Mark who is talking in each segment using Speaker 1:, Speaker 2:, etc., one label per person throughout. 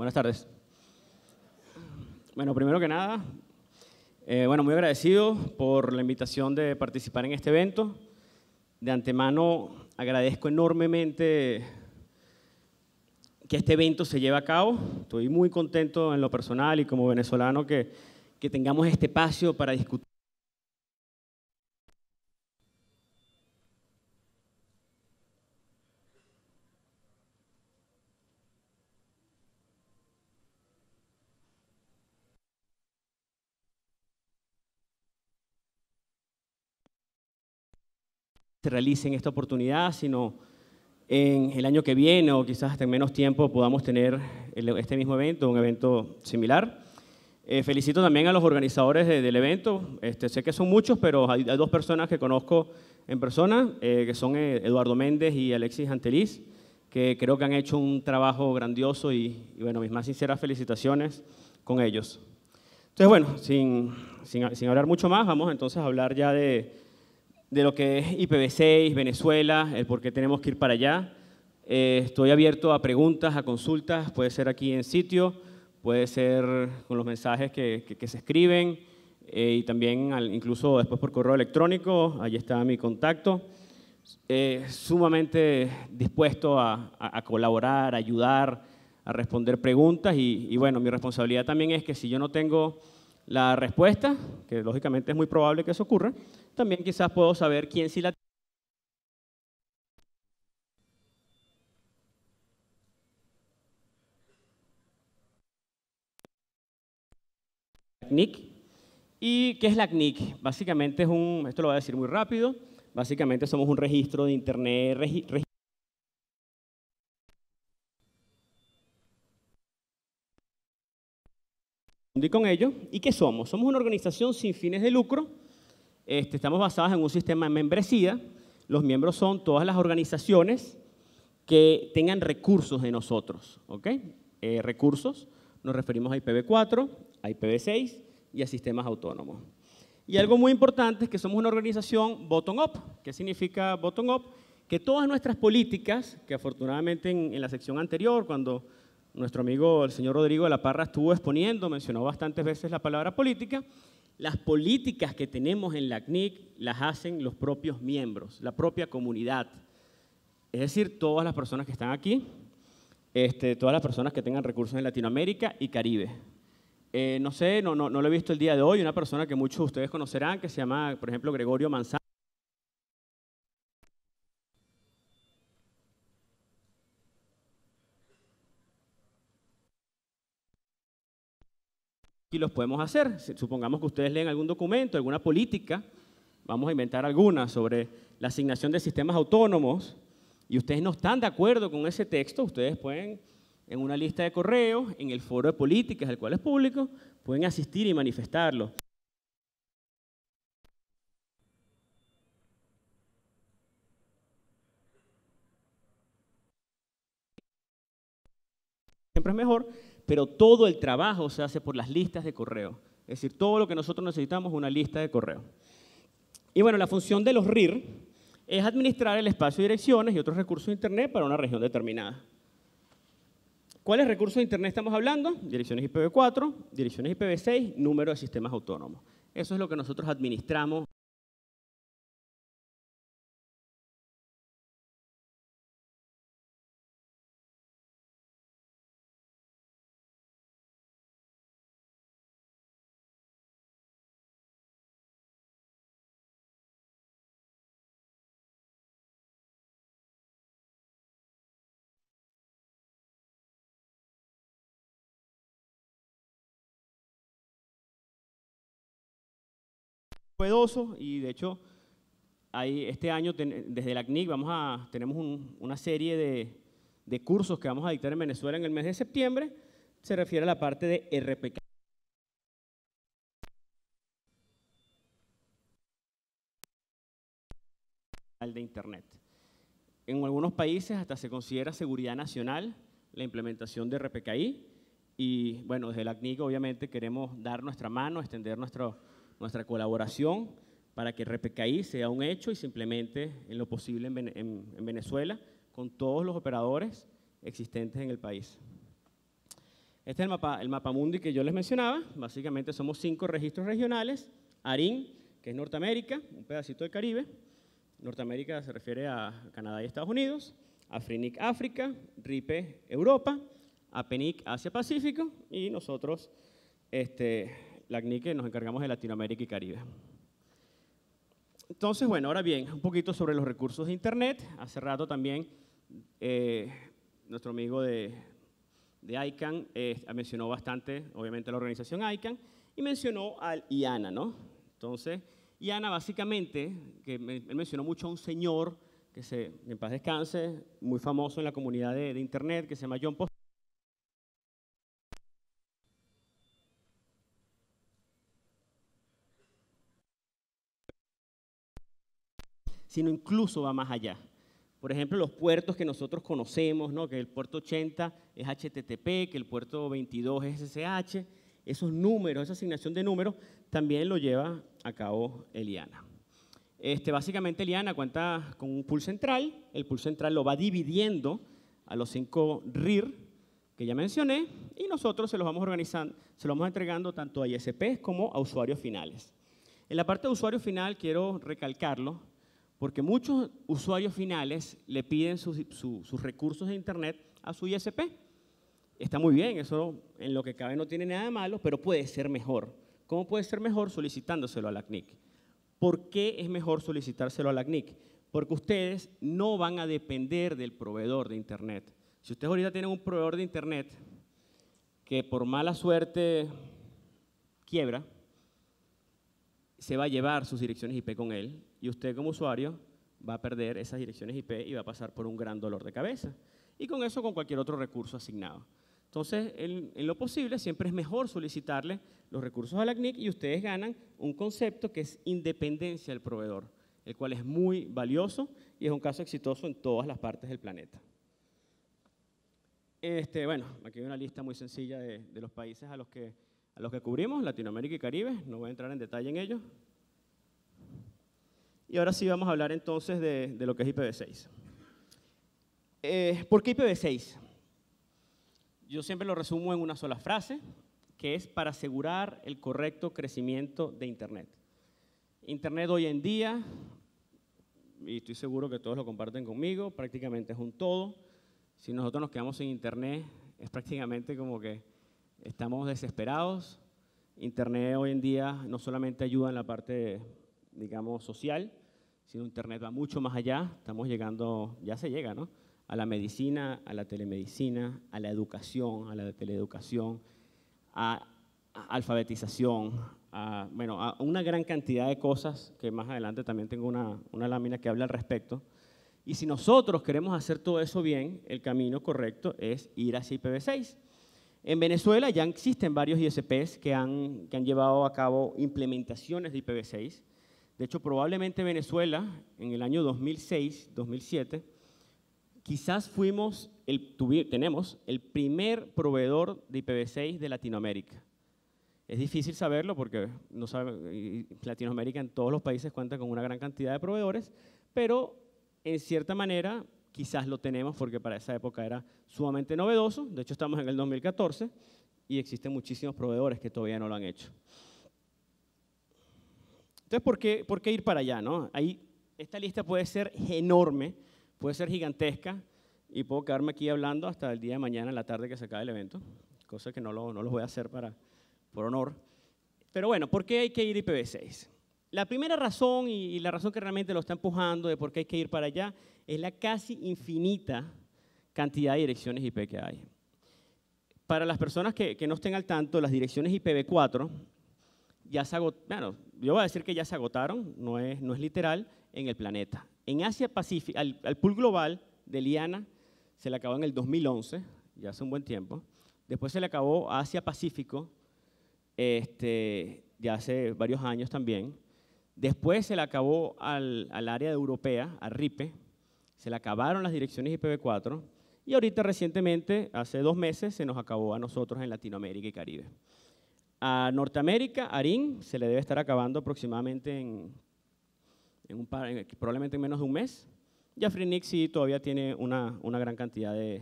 Speaker 1: Buenas tardes. Bueno, primero que nada, eh, bueno, muy agradecido por la invitación de participar en este evento. De antemano agradezco enormemente que este evento se lleve a cabo. Estoy muy contento en lo personal y como venezolano que, que tengamos este espacio para discutir se realicen esta oportunidad, sino en el año que viene o quizás hasta en menos tiempo podamos tener este mismo evento, un evento similar. Eh, felicito también a los organizadores del evento. Este, sé que son muchos, pero hay, dos personas que conozco en persona, eh, que son eh, Eduardo Méndez y Alexis Antelis, que creo que han hecho un trabajo grandioso y, bueno, mis más sinceras felicitaciones con ellos. Entonces, bueno, sin, sin hablar mucho más, vamos entonces a hablar ya de, de lo que es IPv6, Venezuela, el por qué tenemos que ir para allá. Eh, estoy abierto a preguntas, a consultas, puede ser aquí en sitio, puede ser con los mensajes que, se escriben eh, y también incluso después por correo electrónico, ahí está mi contacto. Eh, sumamente dispuesto a, colaborar, a ayudar, a responder preguntas y bueno, mi responsabilidad también es que si yo no tengo la respuesta, que lógicamente es muy probable que eso ocurra, también quizás puedo saber quién sí la tiene. ¿Y qué es la CNIC? Básicamente es un, esto lo voy a decir muy rápido, básicamente somos un registro de Internet con ello. ¿Y qué somos? Somos una organización sin fines de lucro este, estamos basadas en un sistema de membresía. Los miembros son todas las organizaciones que tengan recursos de nosotros. ¿ok? Eh, recursos, nos referimos a IPv4, a IPv6 y a sistemas autónomos. Y algo muy importante es que somos una organización bottom-up. ¿Qué significa bottom-up? Que todas nuestras políticas, que afortunadamente en, en la sección anterior, cuando nuestro amigo el señor Rodrigo de la Parra estuvo exponiendo, mencionó bastantes veces la palabra política, las políticas que tenemos en la CNIC las hacen los propios miembros, la propia comunidad. Es decir, todas las personas que están aquí, este, todas las personas que tengan recursos en Latinoamérica y Caribe. Eh, no sé, no, no, no lo he visto el día de hoy, una persona que muchos de ustedes conocerán, que se llama, por ejemplo, Gregorio Manzano. y los podemos hacer. Supongamos que ustedes leen algún documento, alguna política, vamos a inventar alguna sobre la asignación de sistemas autónomos y ustedes no están de acuerdo con ese texto, ustedes pueden en una lista de correos, en el foro de políticas, el cual es público, pueden asistir y manifestarlo. Siempre es mejor pero todo el trabajo se hace por las listas de correo. Es decir, todo lo que nosotros necesitamos es una lista de correo. Y bueno, la función de los RIR es administrar el espacio de direcciones y otros recursos de Internet para una región determinada. ¿Cuáles recursos de Internet estamos hablando? Direcciones IPv4, direcciones IPv6, número de sistemas autónomos. Eso es lo que nosotros administramos y de hecho este año desde la CNIC vamos a, tenemos una serie de, cursos que vamos a dictar en Venezuela en el mes de septiembre. Se refiere a la parte de RPK. de Internet. En algunos países hasta se considera seguridad nacional la implementación de RPKI y bueno, desde la CNIC obviamente queremos dar nuestra mano, extender nuestro, nuestra colaboración para que el RPKI sea un hecho y simplemente en lo posible en, Venezuela con todos los operadores existentes en el país. Este es el mapa, el mapa mundi que yo les mencionaba. Básicamente somos cinco registros regionales. ARIN, que es Norteamérica, un pedacito del Caribe. Norteamérica se refiere a Canadá y Estados Unidos. AFRINIC, África. RIPE, Europa. APENIC, Asia-Pacífico. Y nosotros, este, la CNIC nos encargamos de Latinoamérica y Caribe. Entonces, bueno, ahora bien, un poquito sobre los recursos de Internet. Hace rato también eh, nuestro amigo de, ICANN eh, mencionó bastante, obviamente, la organización ICANN y mencionó al IANA, ¿no? Entonces, IANA básicamente, que mencionó mucho a un señor que se, en paz descanse, muy famoso en la comunidad de, de Internet, que se llama John Post sino incluso va más allá. Por ejemplo, los puertos que nosotros conocemos, que el puerto 80 es HTTP, que el puerto 22 es SSH, esos números, esa asignación de números, también lo lleva a cabo Eliana. Este, básicamente Eliana cuenta con un pool central, el pool central lo va dividiendo a los cinco RIR que ya mencioné y nosotros se los vamos organizando, se los vamos entregando tanto a ISPs como a usuarios finales. En la parte de usuario final quiero recalcarlo, porque muchos usuarios finales le piden sus, recursos de Internet a su ISP. Está muy bien, eso en lo que cabe no tiene nada de malo, pero puede ser mejor. ¿Cómo puede ser mejor? Solicitándoselo a la CNIC. ¿Por qué es mejor solicitárselo a la CNIC? Porque ustedes no van a depender del proveedor de Internet. Si ustedes ahorita tienen un proveedor de Internet que por mala suerte quiebra, se va a llevar sus direcciones IP con él y usted como usuario va a perder esas direcciones IP y va a pasar por un gran dolor de cabeza. Y con eso, con cualquier otro recurso asignado. Entonces, en, lo posible, siempre es mejor solicitarle los recursos a la CNIC y ustedes ganan un concepto que es independencia del proveedor, el cual es muy valioso y es un caso exitoso en todas las partes del planeta. Este, bueno, aquí hay una lista muy sencilla de, los países a los, que, a los que cubrimos, Latinoamérica y Caribe, no voy a entrar en detalle en ellos, y ahora sí vamos a hablar entonces de, lo que es IPv6. Eh, ¿Por qué IPv6? Yo siempre lo resumo en una sola frase, que es para asegurar el correcto crecimiento de Internet. Internet hoy en día, y estoy seguro que todos lo comparten conmigo, prácticamente es un todo. Si nosotros nos quedamos sin Internet, es prácticamente como que estamos desesperados. Internet hoy en día no solamente ayuda en la parte, digamos, social, el Internet va mucho más allá, estamos llegando, ya se llega, ¿no? A la medicina, a la telemedicina, a la educación, a la teleeducación, a, alfabetización, a, bueno, a una gran cantidad de cosas que más adelante también tengo una, una lámina que habla al respecto. Y si nosotros queremos hacer todo eso bien, el camino correcto es ir hacia IPv6. En Venezuela ya existen varios ISPs que han, que han llevado a cabo implementaciones de IPv6. De hecho, probablemente Venezuela, en el año 2006, 2007, quizás fuimos, el, tenemos el primer proveedor de IPv6 de Latinoamérica. Es difícil saberlo porque no sabe, Latinoamérica en todos los países cuenta con una gran cantidad de proveedores, pero en cierta manera quizás lo tenemos porque para esa época era sumamente novedoso. De hecho, estamos en el 2014 y existen muchísimos proveedores que todavía no lo han hecho. Entonces, ¿por qué, ir para allá? No? Ahí, esta lista puede ser enorme, puede ser gigantesca, y puedo quedarme aquí hablando hasta el día de mañana, en la tarde que se acabe el evento, cosa que no lo, voy a hacer para, por honor. Pero bueno, ¿por qué hay que ir a IPv6? La primera razón y la razón que realmente lo está empujando de por qué hay que ir para allá es la casi infinita cantidad de direcciones IP que hay. Para las personas que, que no estén al tanto, las direcciones IPv4 se agotaron, yo voy a decir que ya se agotaron, no es, no es literal, en el planeta. En Asia Pacífico, al, pool global de Liana se le acabó en el 2011, ya hace un buen tiempo. Después se le acabó Asia Pacífico, este, ya hace varios años también. Después se le acabó al, al área europea, a RIPE, se le acabaron las direcciones IPv4 y ahorita recientemente, hace dos meses, se nos acabó a nosotros en Latinoamérica y Caribe. A Norteamérica, ARIN, se le debe estar acabando aproximadamente en, en un probablemente en menos de un mes. Y a Freenix sí todavía tiene una, gran cantidad de,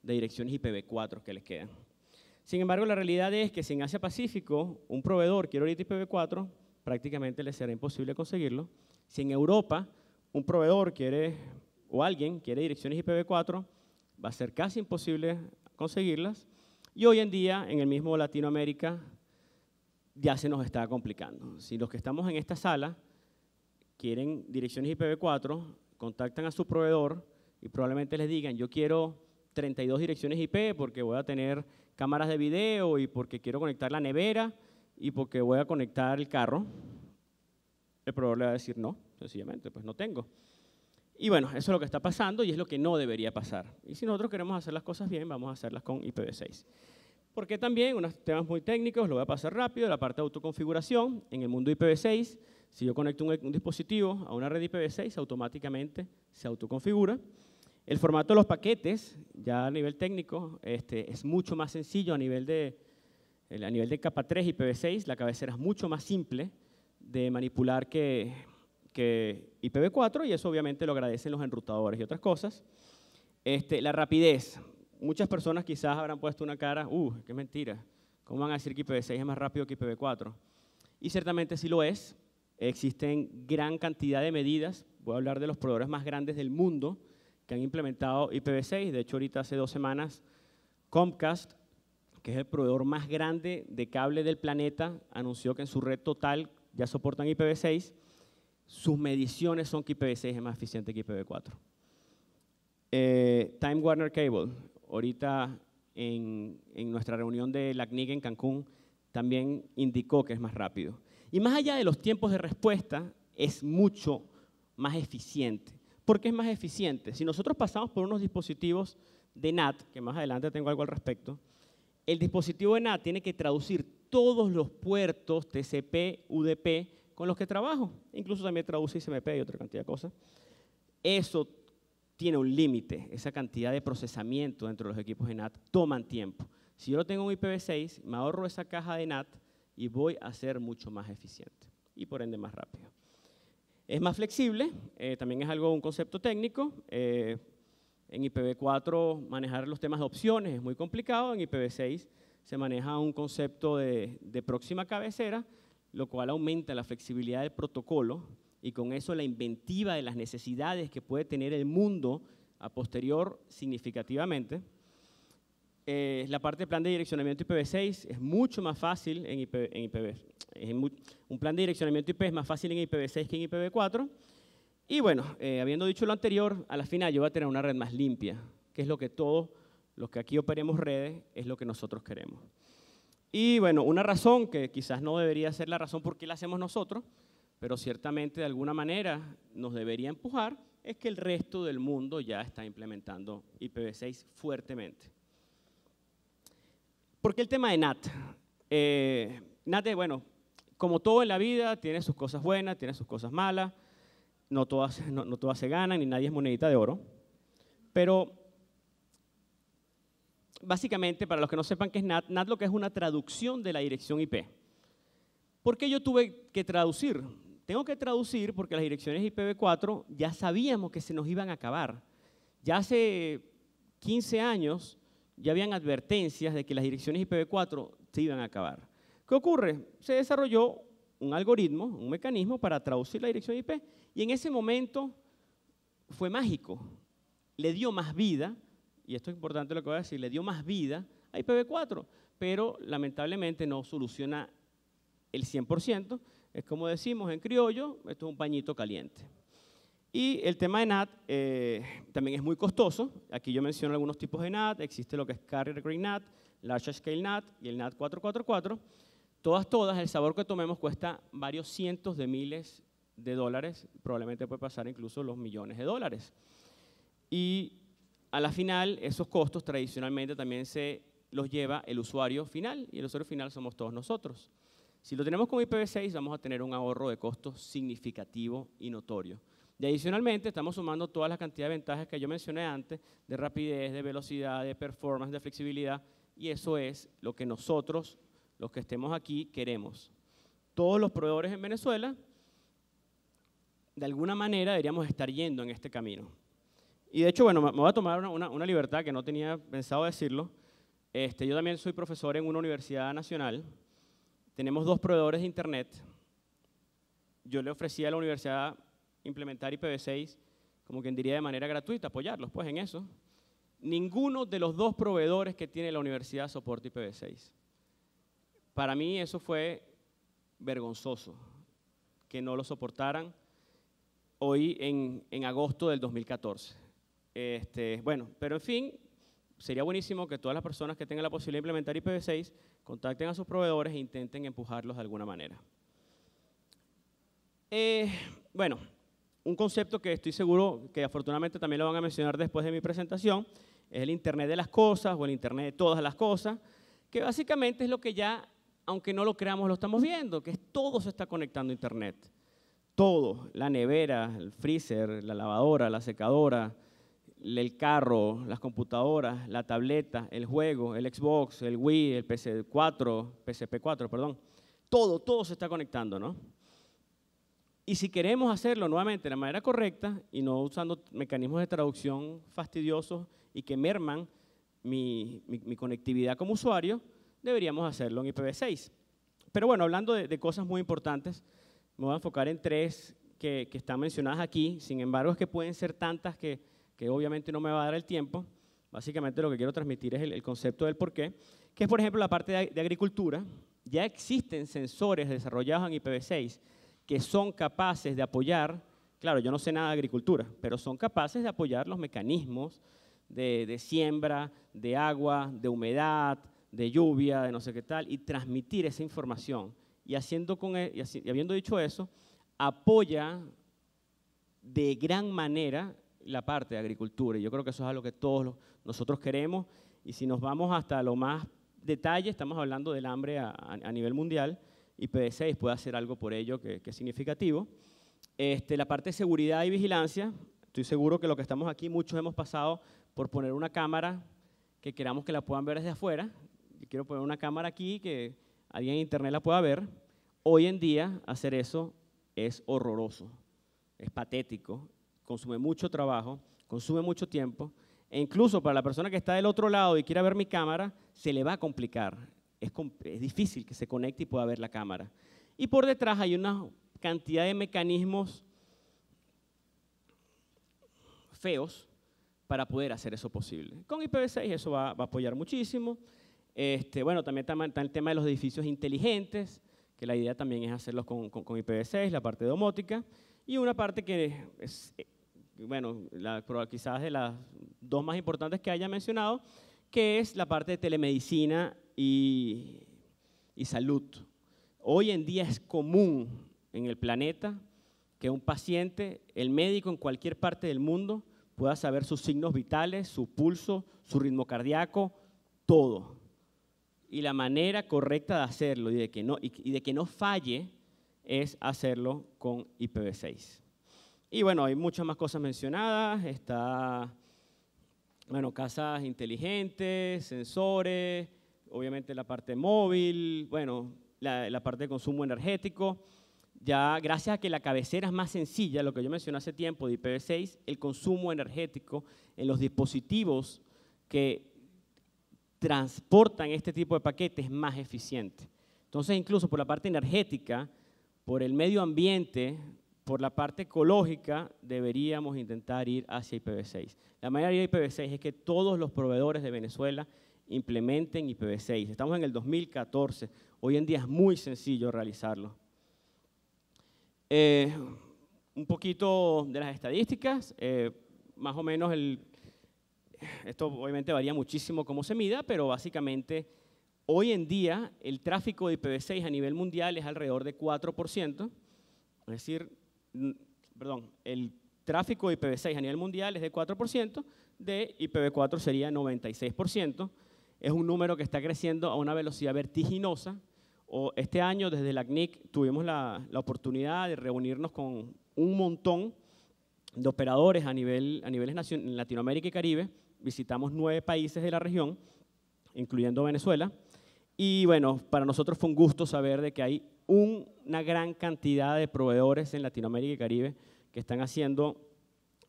Speaker 1: de direcciones IPv4 que les quedan. Sin embargo, la realidad es que si en Asia Pacífico un proveedor quiere ahorita IPv4, prácticamente le será imposible conseguirlo. Si en Europa un proveedor quiere o alguien quiere direcciones IPv4, va a ser casi imposible conseguirlas. Y hoy en día, en el mismo Latinoamérica, ya se nos está complicando. Si los que estamos en esta sala quieren direcciones IPv4, contactan a su proveedor y probablemente les digan, yo quiero 32 direcciones IP porque voy a tener cámaras de video y porque quiero conectar la nevera y porque voy a conectar el carro. El proveedor le va a decir no, sencillamente, pues no tengo. Y bueno, eso es lo que está pasando y es lo que no debería pasar. Y si nosotros queremos hacer las cosas bien, vamos a hacerlas con IPv6. Porque también, unos temas muy técnicos, lo voy a pasar rápido, la parte de autoconfiguración. En el mundo IPv6, si yo conecto un, un dispositivo a una red IPv6, automáticamente se autoconfigura. El formato de los paquetes, ya a nivel técnico, este, es mucho más sencillo a nivel de, a nivel de capa 3 IPv6, la cabecera es mucho más simple de manipular que, que IPv4 y eso obviamente lo agradecen los enrutadores y otras cosas. Este, la rapidez, muchas personas quizás habrán puesto una cara, uh, qué mentira, ¿cómo van a decir que IPv6 es más rápido que IPv4? Y ciertamente sí lo es, existen gran cantidad de medidas, voy a hablar de los proveedores más grandes del mundo que han implementado IPv6, de hecho ahorita hace dos semanas Comcast, que es el proveedor más grande de cable del planeta, anunció que en su red total ya soportan IPv6, sus mediciones son que IPv6 es más eficiente que IPv4. Eh, Time Warner Cable, ahorita en, nuestra reunión de la CNIC en Cancún, también indicó que es más rápido. Y más allá de los tiempos de respuesta, es mucho más eficiente. ¿Por qué es más eficiente? Si nosotros pasamos por unos dispositivos de NAT, que más adelante tengo algo al respecto, el dispositivo de NAT tiene que traducir todos los puertos TCP, UDP con los que trabajo. Incluso también traduce ICMP y otra cantidad de cosas. Eso tiene un límite. Esa cantidad de procesamiento dentro de los equipos de NAT toman tiempo. Si yo lo tengo en IPv6, me ahorro esa caja de NAT y voy a ser mucho más eficiente y por ende más rápido. Es más flexible, eh, también es algo un concepto técnico. Eh, en IPv4 manejar los temas de opciones es muy complicado, en IPv6 se maneja un concepto de próxima cabecera, lo cual aumenta la flexibilidad del protocolo y con eso la inventiva de las necesidades que puede tener el mundo a posterior significativamente. Eh, la parte de plan de direccionamiento IPv6 es mucho más fácil en, IPv. 6 un plan de direccionamiento IP es más fácil en IPv6 que en IPv4. Y bueno, eh, habiendo dicho lo anterior, a la final yo voy a tener una red más limpia, que es lo que todos los que aquí operemos redes es lo que nosotros queremos. Y bueno, una razón que quizás no debería ser la razón por qué la hacemos nosotros, pero ciertamente de alguna manera nos debería empujar, es que el resto del mundo ya está implementando IPv6 fuertemente. ¿Por qué el tema de NAT? Eh, NAT NAT, bueno, como todo en la vida, tiene sus cosas buenas, tiene sus cosas malas, no todas, no, no todas se ganan y nadie es monedita de oro, pero básicamente, para los que no sepan qué es NAT, NAT lo que es una traducción de la dirección IP. ¿Por qué yo tuve que traducir? tengo que traducir porque las direcciones IPv4 ya sabíamos que se nos iban a acabar. Ya hace 15 años ya habían advertencias de que las direcciones IPv4 se iban a acabar. ¿Qué ocurre? Se desarrolló un algoritmo, un mecanismo para traducir la dirección IP y en ese momento fue mágico. Le dio más vida, y esto es importante lo que voy a decir, le dio más vida a IPv4, pero lamentablemente no soluciona el 100%, es como decimos en criollo, esto es un pañito caliente. Y el tema de NAT eh, también es muy costoso. Aquí yo menciono algunos tipos de NAT. Existe lo que es Carrier Green NAT, Large Scale NAT y el NAT 444. Todas, todas, el sabor que tomemos cuesta varios cientos de miles de dólares. Probablemente puede pasar incluso los millones de dólares. Y a la final, esos costos tradicionalmente también se los lleva el usuario final. Y el usuario final somos todos nosotros. Si lo tenemos con IPv6, vamos a tener un ahorro de costos significativo y notorio. Y adicionalmente estamos sumando todas las cantidades de ventajas que yo mencioné antes, de rapidez, de velocidad, de performance, de flexibilidad, y eso es lo que nosotros, los que estemos aquí, queremos. Todos los proveedores en Venezuela, de alguna manera, deberíamos estar yendo en este camino. Y de hecho, bueno, me voy a tomar una, libertad que no tenía pensado decirlo. Este, yo también soy profesor en una universidad nacional, tenemos dos proveedores de Internet. Yo le ofrecí a la universidad implementar IPv6, como quien diría de manera gratuita, apoyarlos pues en eso. Ninguno de los dos proveedores que tiene la universidad soporta IPv6. Para mí eso fue vergonzoso, que no lo soportaran hoy en, agosto del 2014. Este, bueno, pero en fin, sería buenísimo que todas las personas que tengan la posibilidad de implementar IPv6 contacten a sus proveedores e intenten empujarlos de alguna manera. Eh, bueno, un concepto que estoy seguro que afortunadamente también lo van a mencionar después de mi presentación es el Internet de las cosas o el Internet de todas las cosas, que básicamente es lo que ya, aunque no lo creamos, lo estamos viendo, que es todo se está conectando a Internet. Todo, la nevera, el freezer, la lavadora, la secadora, el carro, las computadoras, la tableta, el juego, el Xbox, el Wii, el PC4, PCP4, perdón. Todo, todo se está conectando, ¿no? Y si queremos hacerlo nuevamente de la manera correcta y no usando mecanismos de traducción fastidiosos y que merman mi, conectividad como usuario, deberíamos hacerlo en IPv6. Pero bueno, hablando de, cosas muy importantes, me voy a enfocar en tres que, están mencionadas aquí, sin embargo es que pueden ser tantas que que obviamente no me va a dar el tiempo. Básicamente lo que quiero transmitir es el, concepto del por qué, que es por ejemplo la parte de, agricultura. Ya existen sensores desarrollados en IPv6 que son capaces de apoyar, claro, yo no sé nada de agricultura, pero son capaces de apoyar los mecanismos de, siembra, de agua, de humedad, de lluvia, de no sé qué tal, y transmitir esa información. Y, haciendo con, e, y habiendo dicho eso, apoya de gran manera la parte de agricultura. Y yo creo que eso es algo que todos nosotros queremos. Y si nos vamos hasta lo más detalle, estamos hablando del hambre a, nivel mundial y PD6 puede hacer algo por ello que, es significativo. Este, la parte de seguridad y vigilancia, estoy seguro que lo que estamos aquí, muchos hemos pasado por poner una cámara que queramos que la puedan ver desde afuera. quiero poner una cámara aquí que alguien en internet la pueda ver. Hoy en día hacer eso es horroroso, es patético consume mucho trabajo, consume mucho tiempo, e incluso para la persona que está del otro lado y quiera ver mi cámara, se le va a complicar. Es, difícil que se conecte y pueda ver la cámara. Y por detrás hay una cantidad de mecanismos feos para poder hacer eso posible. Con IPv6 eso va, a apoyar muchísimo. Este, bueno, también está, el tema de los edificios inteligentes, que la idea también es hacerlos con, con IPv6, la parte domótica, y una parte que es, bueno, la, quizás de las dos más importantes que haya mencionado, que es la parte de telemedicina y, salud. Hoy en día es común en el planeta que un paciente, el médico en cualquier parte del mundo, pueda saber sus signos vitales, su pulso, su ritmo cardíaco, todo. Y la manera correcta de hacerlo y que no, y de que no falle es hacerlo con IPv6. Y bueno, hay muchas más cosas mencionadas. Está, bueno, casas inteligentes, sensores, obviamente la parte móvil, bueno, la, parte de consumo energético. Ya gracias a que la cabecera es más sencilla, lo que yo mencioné hace tiempo de IPv6, el consumo energético en los dispositivos que transportan este tipo de paquetes es más eficiente. Entonces, incluso por la parte energética, por el medio ambiente, por la parte ecológica deberíamos intentar ir hacia IPv6. La mayoría de ir IPv6 es que todos los proveedores de Venezuela implementen IPv6. Estamos en el 2014, hoy en día es muy sencillo realizarlo. Eh, un poquito de las estadísticas, eh, más o menos el, esto obviamente varía muchísimo cómo se mida, pero básicamente hoy en día el tráfico de IPv6 a nivel mundial es alrededor de 4%, es decir, perdón, el tráfico de IPv6 a nivel mundial es de 4%, de IPv4 sería 96%. Es un número que está creciendo a una velocidad vertiginosa. O este año, desde la CNIC, tuvimos la, oportunidad de reunirnos con un montón de operadores a, nivel, a niveles en Latinoamérica y Caribe. Visitamos nueve países de la región, incluyendo Venezuela. Y bueno, para nosotros fue un gusto saber de que hay una gran cantidad de proveedores en Latinoamérica y Caribe que están haciendo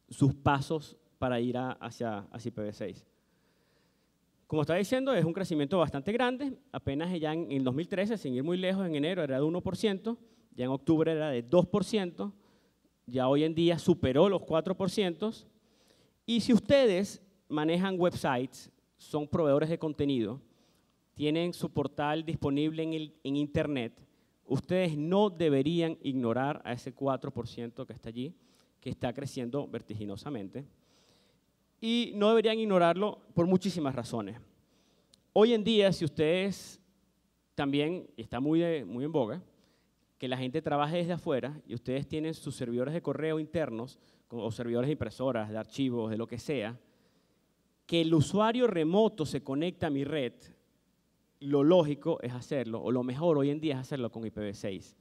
Speaker 1: sus pasos para ir hacia, IPv6. Como estaba diciendo, es un crecimiento bastante grande. Apenas ya en el 2013, sin ir muy lejos, en enero era de 1%, ya en octubre era de 2%, ya hoy en día superó los 4%. Y si ustedes manejan websites, son proveedores de contenido, tienen su portal disponible en Internet, Ustedes no deberían ignorar a ese 4% que está allí, que está creciendo vertiginosamente. Y no deberían ignorarlo por muchísimas razones. Hoy en día, si ustedes también, está muy, muy en boga, que la gente trabaje desde afuera y ustedes tienen sus servidores de correo internos o servidores de impresoras, de archivos, de lo que sea, que el usuario remoto se conecta a mi red lo lógico es hacerlo, o lo mejor hoy en día es hacerlo con IPv6.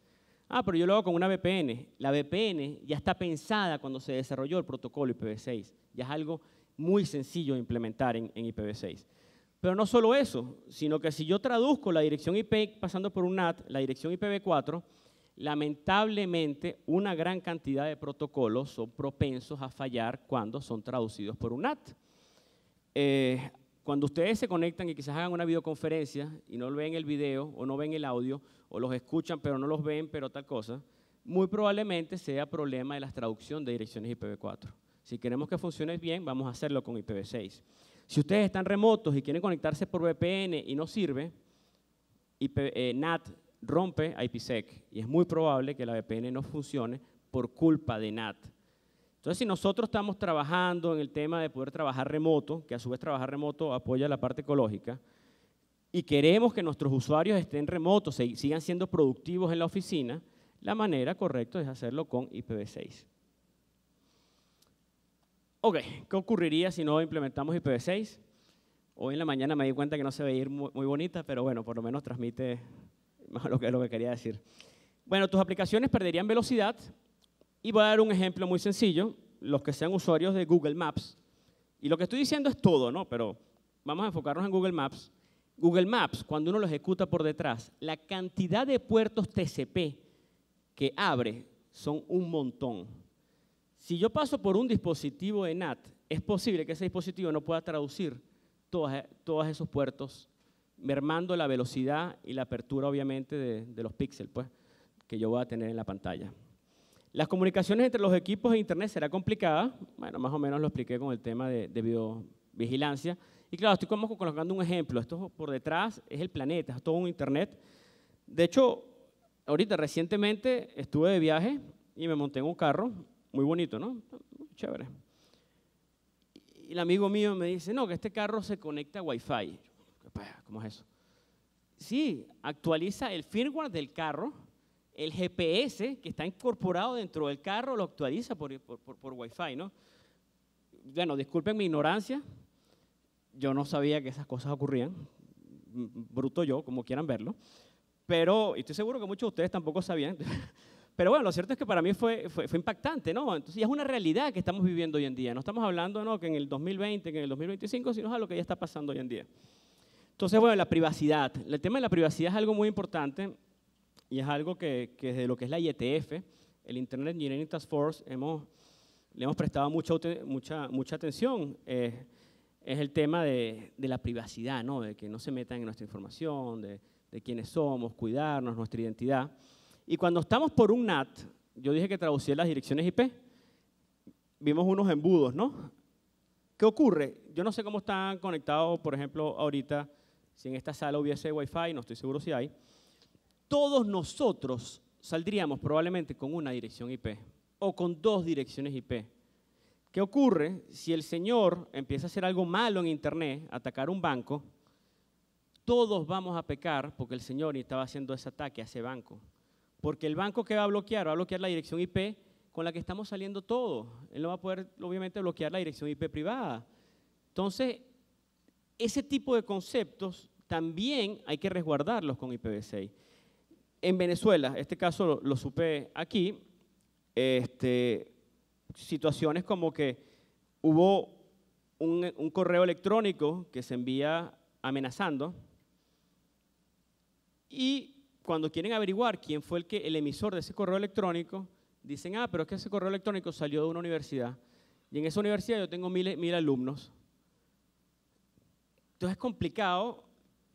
Speaker 1: Ah, pero yo lo hago con una VPN. La VPN ya está pensada cuando se desarrolló el protocolo IPv6. Ya es algo muy sencillo de implementar en, IPv6. Pero no solo eso, sino que si yo traduzco la dirección IP pasando por un NAT, la dirección IPv4, lamentablemente una gran cantidad de protocolos son propensos a fallar cuando son traducidos por un NAT. Eh, cuando ustedes se conectan y quizás hagan una videoconferencia y no ven el video o no ven el audio o los escuchan pero no los ven, pero tal cosa, muy probablemente sea problema de la traducción de direcciones IPv4. Si queremos que funcione bien, vamos a hacerlo con IPv6. Si ustedes están remotos y quieren conectarse por VPN y no sirve, eh, NAT rompe IPsec y es muy probable que la VPN no funcione por culpa de NAT. Entonces, si nosotros estamos trabajando en el tema de poder trabajar remoto, que a su vez trabajar remoto apoya la parte ecológica, y queremos que nuestros usuarios estén remotos, y sigan siendo productivos en la oficina, la manera correcta es hacerlo con IPv6. Ok, ¿qué ocurriría si no implementamos IPv6? Hoy en la mañana me di cuenta que no se veía muy, muy bonita, pero bueno, por lo menos transmite lo que, lo que quería decir. Bueno, tus aplicaciones perderían velocidad y voy a dar un ejemplo muy sencillo, los que sean usuarios de Google Maps. Y lo que estoy diciendo es todo, ¿no? Pero vamos a enfocarnos en Google Maps. Google Maps, cuando uno lo ejecuta por detrás, la cantidad de puertos TCP que abre son un montón. Si yo paso por un dispositivo de NAT, es posible que ese dispositivo no pueda traducir todos, esos puertos, mermando la velocidad y la apertura, obviamente, de, de los píxeles pues, que yo voy a tener en la pantalla. Las comunicaciones entre los equipos e Internet será complicada. Bueno, más o menos lo expliqué con el tema de, de biovigilancia. Y claro, estoy como colocando un ejemplo. Esto por detrás es el planeta, es todo un Internet. De hecho, ahorita recientemente estuve de viaje y me monté en un carro, muy bonito, ¿no? Chévere. Y el amigo mío me dice, no, que este carro se conecta a Wi-Fi. ¿Cómo es eso? Sí, actualiza el firmware del carro el GPS que está incorporado dentro del carro lo actualiza por, por, Wi-Fi, ¿no? Bueno, disculpen mi ignorancia, yo no sabía que esas cosas ocurrían, bruto yo, como quieran verlo, pero estoy seguro que muchos de ustedes tampoco sabían, pero bueno, lo cierto es que para mí fue, fue, impactante, ¿no? Entonces, es una realidad que estamos viviendo hoy en día, no estamos hablando, ¿no?, que en el 2020, que en el 2025, sino a lo que ya está pasando hoy en día. Entonces, bueno, la privacidad, el tema de la privacidad es algo muy importante y es algo que, que, desde lo que es la IETF, el Internet Engineering Task Force, hemos, le hemos prestado mucha, mucha, mucha atención. Eh, es el tema de, de, la privacidad, ¿no? de que no se metan en nuestra información, de, de quiénes somos, cuidarnos, nuestra identidad. Y cuando estamos por un NAT, yo dije que traducía las direcciones IP, vimos unos embudos, ¿no? ¿Qué ocurre? Yo no sé cómo están conectados, por ejemplo, ahorita, si en esta sala hubiese Wi-Fi, no estoy seguro si hay, todos nosotros saldríamos probablemente con una dirección IP o con dos direcciones IP. ¿Qué ocurre si el señor empieza a hacer algo malo en Internet, atacar un banco? Todos vamos a pecar porque el señor estaba haciendo ese ataque a ese banco. Porque el banco que va a bloquear, va a bloquear la dirección IP con la que estamos saliendo todos. Él no va a poder, obviamente, bloquear la dirección IP privada. Entonces, ese tipo de conceptos también hay que resguardarlos con IPv6 en Venezuela, este caso lo, supe aquí, este, situaciones como que hubo un, correo electrónico que se envía amenazando y cuando quieren averiguar quién fue el, que, el emisor de ese correo electrónico, dicen, ah, pero es que ese correo electrónico salió de una universidad y en esa universidad yo tengo miles mil alumnos. Entonces es complicado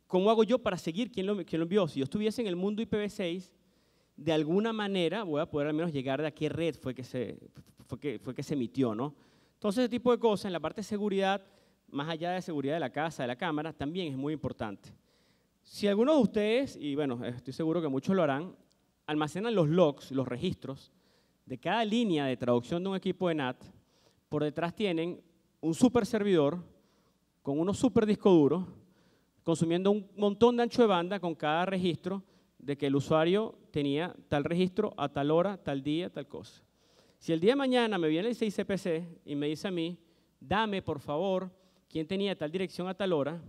Speaker 1: ¿Cómo hago yo para seguir quién lo, lo envió? Si yo estuviese en el mundo IPv6, de alguna manera voy a poder al menos llegar de a qué red fue que se, fue que, se emitió, ¿no? Entonces, ese tipo de cosas en la parte de seguridad, más allá de seguridad de la casa, de la cámara, también es muy importante. Si alguno de ustedes, y bueno, estoy seguro que muchos lo harán, almacenan los logs, los registros de cada línea de traducción de un equipo de NAT, por detrás tienen un super servidor con unos super discos duros consumiendo un montón de ancho de banda con cada registro de que el usuario tenía tal registro a tal hora, tal día, tal cosa. Si el día de mañana me viene el 6CPC y me dice a mí, dame por favor quién tenía tal dirección a tal hora,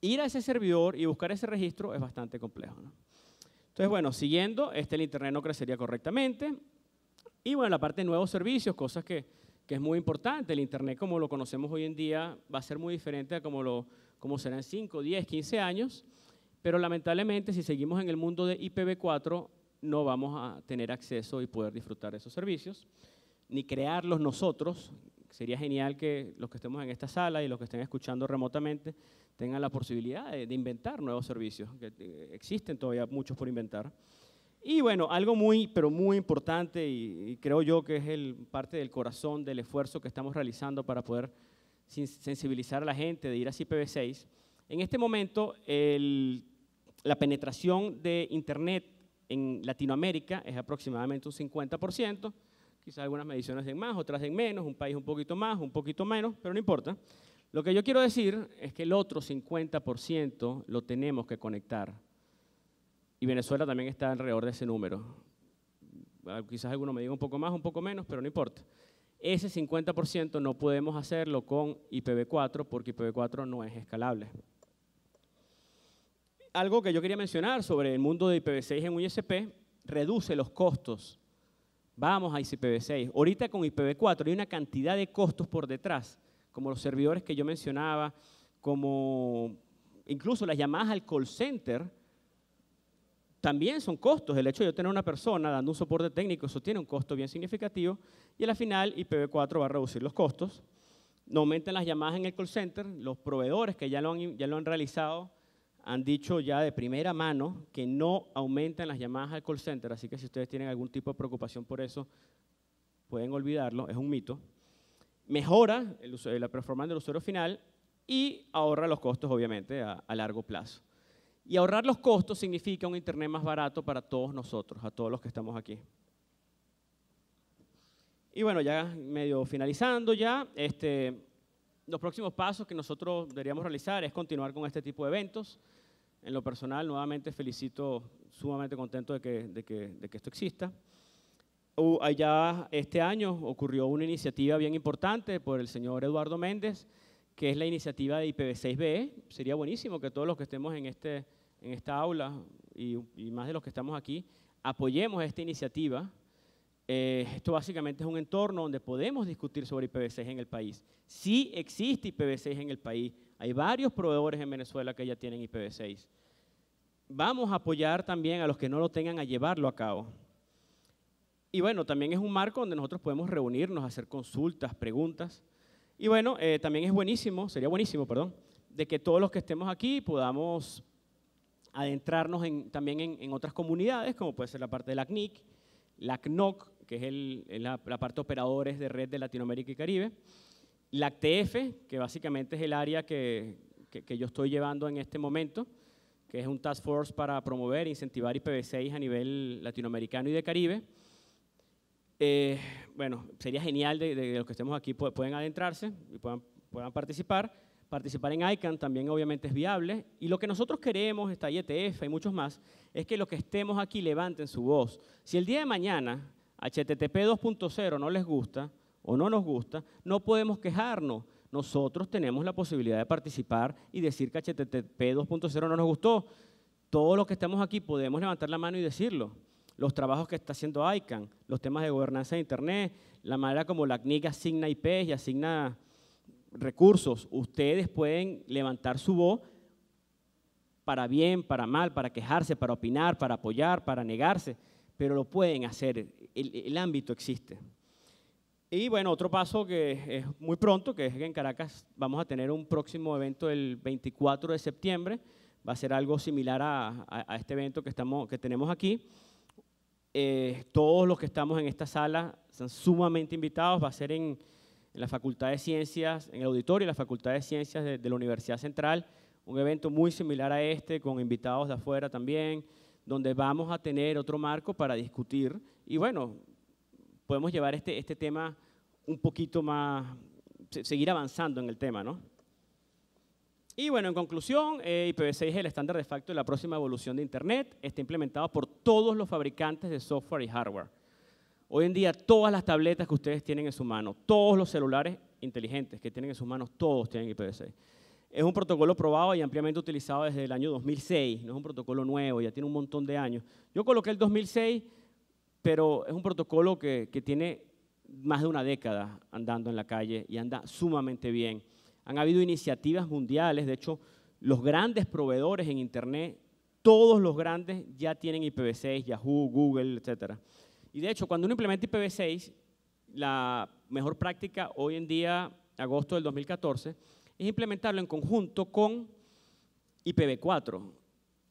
Speaker 1: ir a ese servidor y buscar ese registro es bastante complejo. Entonces, bueno, siguiendo, este el Internet no crecería correctamente. Y bueno, la parte de nuevos servicios, cosas que, que es muy importante. El Internet como lo conocemos hoy en día va a ser muy diferente a como lo como serán 5, 10, 15 años, pero lamentablemente si seguimos en el mundo de IPv4 no vamos a tener acceso y poder disfrutar de esos servicios, ni crearlos nosotros. Sería genial que los que estemos en esta sala y los que estén escuchando remotamente tengan la posibilidad de, inventar nuevos servicios, que eh, existen todavía muchos por inventar. Y bueno, algo muy, pero muy importante y, y creo yo que es el, parte del corazón del esfuerzo que estamos realizando para poder sensibilizar a la gente de ir a IPv6. En este momento, la penetración de Internet en Latinoamérica es aproximadamente un 50%, quizás algunas mediciones en más, otras en menos, un país un poquito más, un poquito menos, pero no importa. Lo que yo quiero decir es que el otro 50% lo tenemos que conectar. Y Venezuela también está alrededor de ese número. Ah, quizás alguno me diga un poco más, un poco menos, pero no importa. Ese 50% no podemos hacerlo con IPv4 porque IPv4 no es escalable. Algo que yo quería mencionar sobre el mundo de IPv6 en ISP, reduce los costos. Vamos a IPv6. Ahorita con IPv4 hay una cantidad de costos por detrás, como los servidores que yo mencionaba, como incluso las llamadas al call center, también son costos. El hecho de yo tener una persona dando un soporte técnico, eso tiene un costo bien significativo. Y al final, IPv4 va a reducir los costos. No aumentan las llamadas en el call center. Los proveedores que ya lo han, ya lo han realizado han dicho ya de primera mano que no aumentan las llamadas al call center. Así que si ustedes tienen algún tipo de preocupación por eso, pueden olvidarlo. Es un mito. Mejora la performance del usuario final y ahorra los costos, obviamente, a largo plazo. Y ahorrar los costos significa un Internet más barato para todos nosotros, a todos los que estamos aquí. Y bueno, ya medio finalizando ya, este, los próximos pasos que nosotros deberíamos realizar es continuar con este tipo de eventos. En lo personal, nuevamente felicito, sumamente contento de que, esto exista. allá este año ocurrió una iniciativa bien importante por el señor Eduardo Méndez, que es la iniciativa de IPv6B. Sería buenísimo que todos los que estemos en, este, en esta aula y, más de los que estamos aquí, apoyemos esta iniciativa. Eh, esto básicamente es un entorno donde podemos discutir sobre IPv6 en el país. Sí existe IPv6 en el país. Hay varios proveedores en Venezuela que ya tienen IPv6. Vamos a apoyar también a los que no lo tengan a llevarlo a cabo. Y bueno, también es un marco donde nosotros podemos reunirnos, hacer consultas, preguntas. Y bueno, eh, también es buenísimo, sería buenísimo, perdón, de que todos los que estemos aquí podamos adentrarnos también en, otras comunidades, como puede ser la parte de la CNIC, la CNOC, que es la, parte operadores de red de Latinoamérica y Caribe, la TF que básicamente es el área que, que, yo estoy llevando en este momento, que es un task force para promover e incentivar IPv6 a nivel latinoamericano y de Caribe, eh, bueno, sería genial de, los que estemos aquí pueden adentrarse y puedan, puedan participar. Participar en ICANN también obviamente es viable. Y lo que nosotros queremos, está IETF y muchos más, es que los que estemos aquí levanten su voz. Si el día de mañana HTTP 2.0 no les gusta o no nos gusta, no podemos quejarnos. Nosotros tenemos la posibilidad de participar y decir que HTTP 2.0 no nos gustó. Todos los que estamos aquí podemos levantar la mano y decirlo los trabajos que está haciendo ICANN, los temas de gobernanza de Internet, la manera como la CNIC asigna IPs y asigna recursos. Ustedes pueden levantar su voz para bien, para mal, para quejarse, para opinar, para apoyar, para negarse, pero lo pueden hacer, el, ámbito existe. Y bueno, otro paso que es muy pronto, que es que en Caracas vamos a tener un próximo evento el 24 de septiembre, va a ser algo similar a, este evento que, estamos, que tenemos aquí. Eh, todos los que estamos en esta sala son sumamente invitados. Va a ser en, la Facultad de Ciencias, en el auditorio de la Facultad de Ciencias de, la Universidad Central, un evento muy similar a este, con invitados de afuera también, donde vamos a tener otro marco para discutir. Y bueno, podemos llevar este, este tema un poquito más, seguir avanzando en el tema, ¿no? Y bueno, en conclusión, eh, IPv6 es el estándar de facto de la próxima evolución de Internet. Está implementado por todos los fabricantes de software y hardware. Hoy en día, todas las tabletas que ustedes tienen en su mano, todos los celulares inteligentes que tienen en sus manos, todos tienen IPv6. Es un protocolo probado y ampliamente utilizado desde el año 2006. No es un protocolo nuevo, ya tiene un montón de años. Yo coloqué el 2006, pero es un protocolo que, que tiene más de una década andando en la calle y anda sumamente bien han habido iniciativas mundiales, de hecho, los grandes proveedores en Internet, todos los grandes ya tienen IPv6, Yahoo, Google, etc. Y de hecho, cuando uno implementa IPv6, la mejor práctica hoy en día, agosto del 2014, es implementarlo en conjunto con IPv4.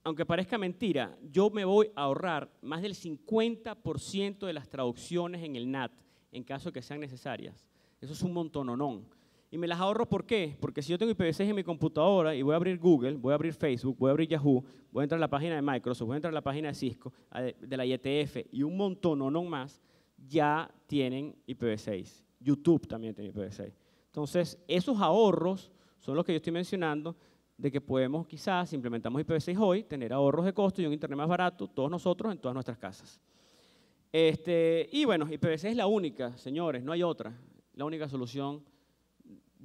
Speaker 1: Aunque parezca mentira, yo me voy a ahorrar más del 50% de las traducciones en el NAT, en caso que sean necesarias. Eso es un montononón. Y me las ahorro, ¿por qué? Porque si yo tengo IPv6 en mi computadora y voy a abrir Google, voy a abrir Facebook, voy a abrir Yahoo, voy a entrar a la página de Microsoft, voy a entrar a la página de Cisco, de la IETF y un montón o no más, ya tienen IPv6. YouTube también tiene IPv6. Entonces, esos ahorros son los que yo estoy mencionando de que podemos quizás, si implementamos IPv6 hoy, tener ahorros de costo y un internet más barato, todos nosotros en todas nuestras casas. Este, y bueno, IPv6 es la única, señores, no hay otra, la única solución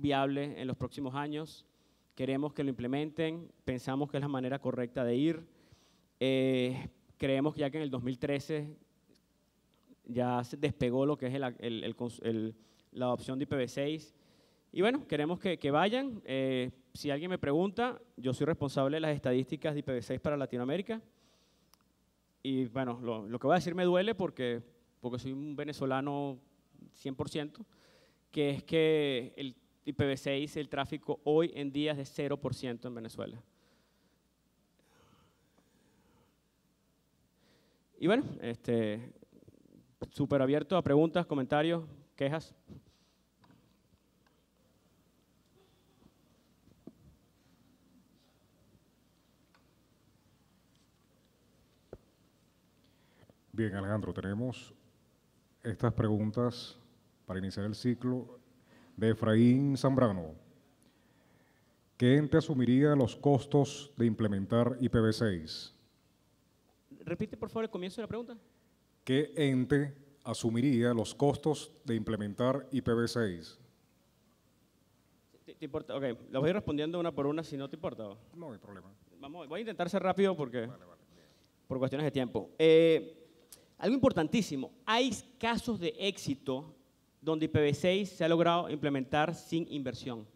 Speaker 1: viable en los próximos años. Queremos que lo implementen, pensamos que es la manera correcta de ir. Eh, creemos que ya que en el 2013 ya se despegó lo que es la adopción de IPv6. Y bueno, queremos que, vayan. Eh, si alguien me pregunta, yo soy responsable de las estadísticas de IPv6 para Latinoamérica. Y bueno, lo, que voy a decir me duele porque, porque soy un venezolano 100%, que es que el y PVC hice el tráfico hoy en días de 0% en Venezuela. Y bueno, este, súper abierto a preguntas, comentarios, quejas.
Speaker 2: Bien, Alejandro, tenemos estas preguntas para iniciar el ciclo de Efraín Zambrano, ¿qué ente asumiría los costos de implementar IPv6?
Speaker 1: Repite, por favor, el comienzo de la pregunta.
Speaker 2: ¿Qué ente asumiría los costos de implementar IPv6?
Speaker 1: ¿Te, importa? Ok, lo voy respondiendo una por una si no te importa. No hay problema. Vamos, voy a intentar ser rápido porque, por cuestiones de tiempo. Eh, algo importantísimo, hay casos de éxito donde IPv6 se ha logrado implementar sin inversión.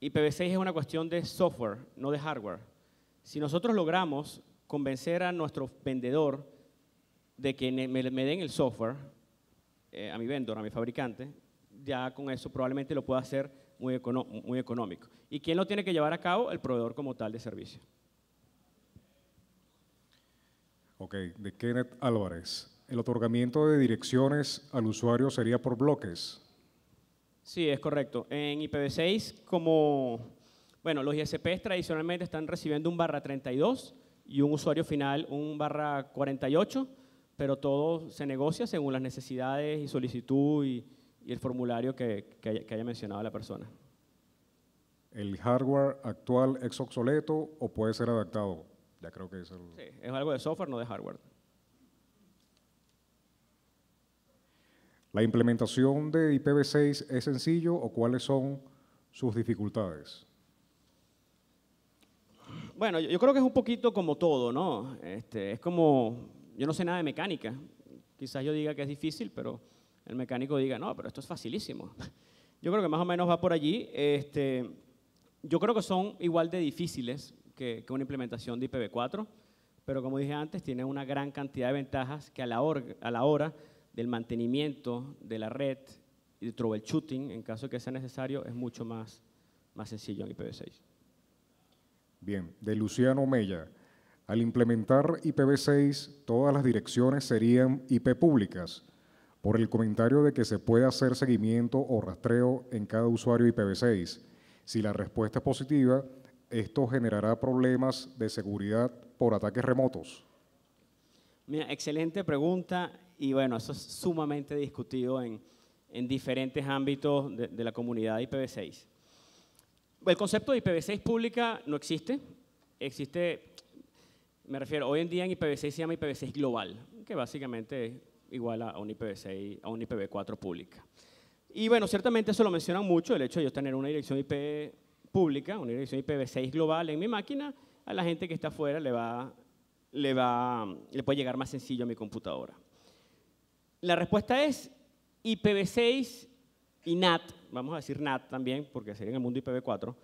Speaker 1: IPv6 es una cuestión de software, no de hardware. Si nosotros logramos convencer a nuestro vendedor de que me, den el software, eh, a mi vendor, a mi fabricante, ya con eso probablemente lo pueda hacer muy, muy económico. ¿Y quién lo tiene que llevar a cabo? El proveedor como tal de servicio.
Speaker 2: Ok, de Kenneth Álvarez el otorgamiento de direcciones al usuario sería por bloques.
Speaker 1: Sí, es correcto. En IPv6, como, bueno, los ISPs tradicionalmente están recibiendo un barra 32 y un usuario final un barra 48, pero todo se negocia según las necesidades y solicitud y, el formulario que, haya, mencionado la persona.
Speaker 2: ¿El hardware actual es obsoleto o puede ser adaptado?
Speaker 1: Ya creo que es el... Sí, es algo de software, no de hardware.
Speaker 2: ¿La implementación de IPv6 es sencillo o cuáles son sus dificultades?
Speaker 1: Bueno, yo creo que es un poquito como todo, ¿no? Este, es como, yo no sé nada de mecánica. Quizás yo diga que es difícil, pero el mecánico diga, no, pero esto es facilísimo. Yo creo que más o menos va por allí. Este, yo creo que son igual de difíciles que, una implementación de IPv4, pero como dije antes, tiene una gran cantidad de ventajas que a la, a la hora del mantenimiento de la red y de troubleshooting, en caso que sea necesario, es mucho más, más sencillo en IPv6.
Speaker 2: Bien, de Luciano Mella. Al implementar IPv6, todas las direcciones serían IP públicas, por el comentario de que se puede hacer seguimiento o rastreo en cada usuario IPv6. Si la respuesta es positiva, esto generará problemas de seguridad por ataques remotos.
Speaker 1: Mira, excelente pregunta y bueno, eso es sumamente discutido en, diferentes ámbitos de, la comunidad de IPv6. El concepto de IPv6 pública no existe, existe, me refiero, hoy en día en IPv6 se llama IPv6 global, que básicamente es igual a un ipv 4 pública. Y bueno, ciertamente eso lo mencionan mucho, el hecho de yo tener una dirección IP pública, una dirección IPv6 global en mi máquina, a la gente que está afuera le va, le va, le puede llegar más sencillo a mi computadora. La respuesta es IPv6 y NAT, vamos a decir NAT también, porque sería en el mundo IPv4,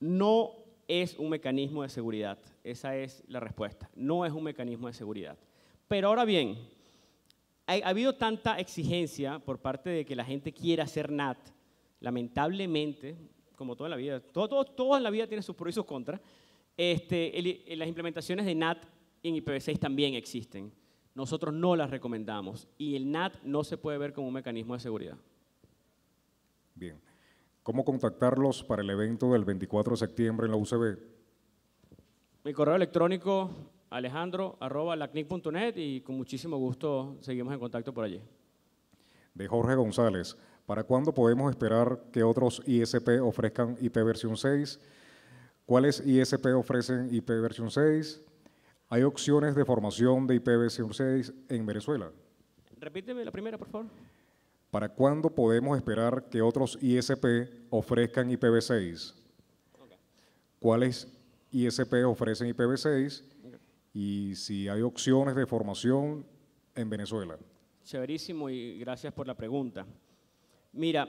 Speaker 1: no es un mecanismo de seguridad. Esa es la respuesta. No es un mecanismo de seguridad. Pero ahora bien, ha, habido tanta exigencia por parte de que la gente quiera hacer NAT, lamentablemente, como toda la vida, todo, toda la vida tiene sus pros y sus contras, este, las implementaciones de NAT en IPv6 también existen nosotros no las recomendamos y el NAT no se puede ver como un mecanismo de seguridad.
Speaker 2: Bien. ¿Cómo contactarlos para el evento del 24 de septiembre en la UCB?
Speaker 1: Mi correo electrónico alejandro arroba, lacnic.net y con muchísimo gusto seguimos en contacto por allí.
Speaker 2: De Jorge González, ¿para cuándo podemos esperar que otros ISP ofrezcan IP versión 6? ¿Cuáles ISP ofrecen IP versión 6? ¿Hay opciones de formación de IPv6 en Venezuela?
Speaker 1: Repíteme la primera, por favor.
Speaker 2: ¿Para cuándo podemos esperar que otros ISP ofrezcan IPv6? ¿Cuáles ISP ofrecen IPv6? Y si hay opciones de formación en Venezuela.
Speaker 1: Chéverísimo y gracias por la pregunta. Mira,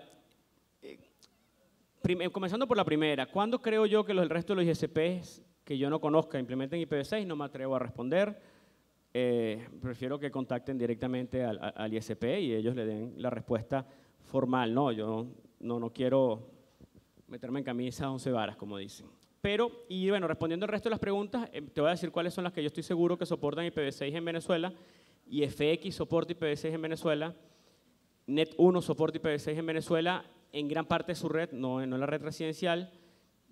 Speaker 1: eh, eh, comenzando por la primera, ¿cuándo creo yo que el resto de los ISPs que yo no conozca implementen IPv6, no me atrevo a responder. Eh, prefiero que contacten directamente al, ISP y ellos le den la respuesta formal. No, yo no, no, quiero meterme en camisa once varas, como dicen. Pero, y bueno, respondiendo al resto de las preguntas, em, te voy a decir cuáles son las que yo estoy seguro que soportan IPv6 en Venezuela. y FX soporta IPv6 en Venezuela. Net1 soporta IPv6 en Venezuela, en gran parte de su red, no, no en la red residencial.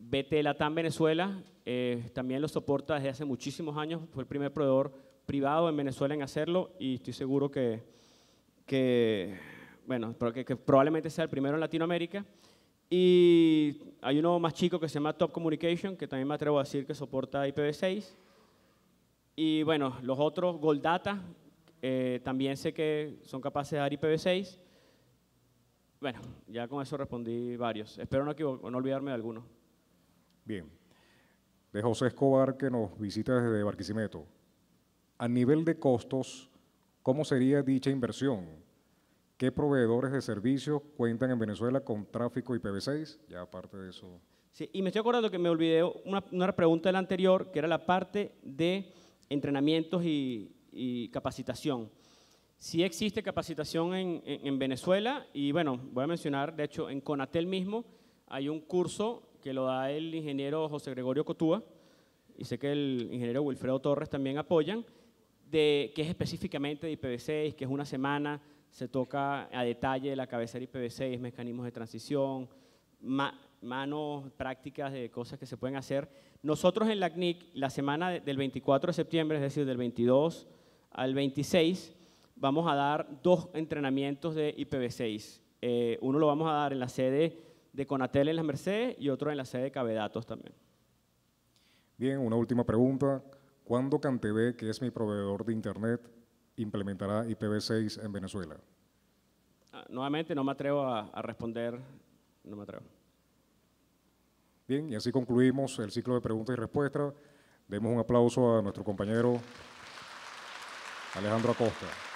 Speaker 1: BT Latam Venezuela eh, también lo soporta desde hace muchísimos años, fue el primer proveedor privado en Venezuela en hacerlo y estoy seguro que, que bueno, que probablemente sea el primero en Latinoamérica. Y hay uno más chico que se llama Top Communication, que también me atrevo a decir que soporta IPv6. Y bueno, los otros, Goldata, eh, también sé que son capaces de dar IPv6. Bueno, ya con eso respondí varios. Espero no, no olvidarme de alguno.
Speaker 2: Bien, de José Escobar que nos visita desde Barquisimeto. A nivel de costos, ¿cómo sería dicha inversión? ¿Qué proveedores de servicios cuentan en Venezuela con tráfico IPv6?
Speaker 1: Ya aparte de eso. Sí, y me estoy acordando que me olvidé una, pregunta del la anterior, que era la parte de entrenamientos y, capacitación. Sí existe capacitación en, Venezuela y bueno, voy a mencionar, de hecho, en Conatel mismo hay un curso que lo da el ingeniero José Gregorio Cotúa, y sé que el ingeniero Wilfredo Torres también apoyan, de, que es específicamente de IPv6, que es una semana, se toca a detalle la cabecera IPv6, mecanismos de transición, manos prácticas de cosas que se pueden hacer. Nosotros en la CNIC, la semana del 24 de septiembre, es decir, del 22 al 26, vamos a dar dos entrenamientos de IPv6. Eh, uno lo vamos a dar en la sede de Conatel en la Mercedes y otro en la sede de Cabedatos también.
Speaker 2: Bien, una última pregunta. ¿Cuándo Cantv, que es mi proveedor de Internet, implementará IPv6 en Venezuela?
Speaker 1: Ah, nuevamente, no me atrevo a, a responder, no me atrevo.
Speaker 2: Bien, y así concluimos el ciclo de preguntas y respuestas. Demos un aplauso a nuestro compañero Alejandro Acosta.